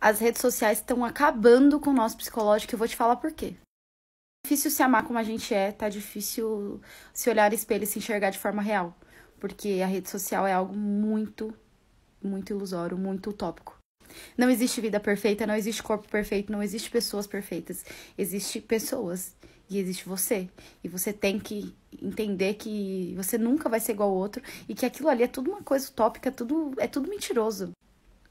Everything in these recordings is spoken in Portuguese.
As redes sociais estão acabando com o nosso psicológico, eu vou te falar por quê. Tá difícil se amar como a gente é, tá difícil se olhar no espelho e se enxergar de forma real, porque a rede social é algo muito, muito ilusório, muito utópico. Não existe vida perfeita, não existe corpo perfeito, não existe pessoas perfeitas. Existe pessoas e existe você. E você tem que entender que você nunca vai ser igual ao outro e que aquilo ali é tudo uma coisa utópica, tudo é tudo mentiroso.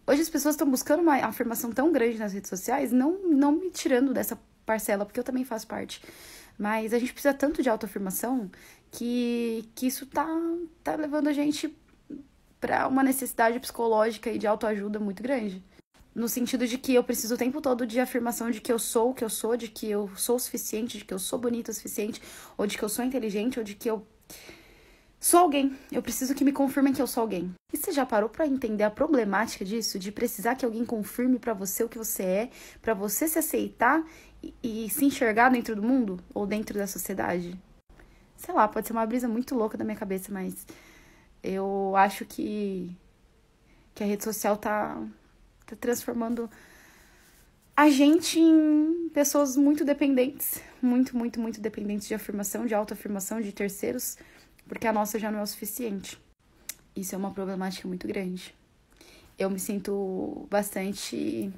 Hoje as pessoas estão buscando uma afirmação tão grande nas redes sociais, não, não me tirando dessa parcela, porque eu também faço parte. Mas a gente precisa tanto de autoafirmação que, que isso tá, tá levando a gente para uma necessidade psicológica e de autoajuda muito grande. No sentido de que eu preciso o tempo todo de afirmação de que eu sou o que eu sou, de que eu sou o suficiente, de que eu sou bonita o suficiente, ou de que eu sou inteligente, ou de que eu Sou alguém. Eu preciso que me confirmem que eu sou alguém. E você já parou para entender a problemática disso? De precisar que alguém confirme para você o que você é, para você se aceitar e, e se enxergar dentro do mundo ou dentro da sociedade? Sei lá, pode ser uma brisa muito louca da minha cabeça, mas eu acho que, que a rede social tá, tá transformando a gente em pessoas muito dependentes, muito, muito, muito dependentes de afirmação, de autoafirmação de terceiros, porque a nossa já não é o suficiente. Isso é uma problemática muito grande. Eu me sinto bastante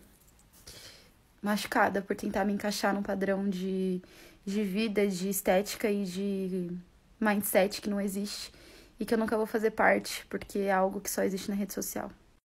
machucada por tentar me encaixar num padrão de, de vida, de estética e de mindset que não existe e que eu nunca vou fazer parte, porque é algo que só existe na rede social.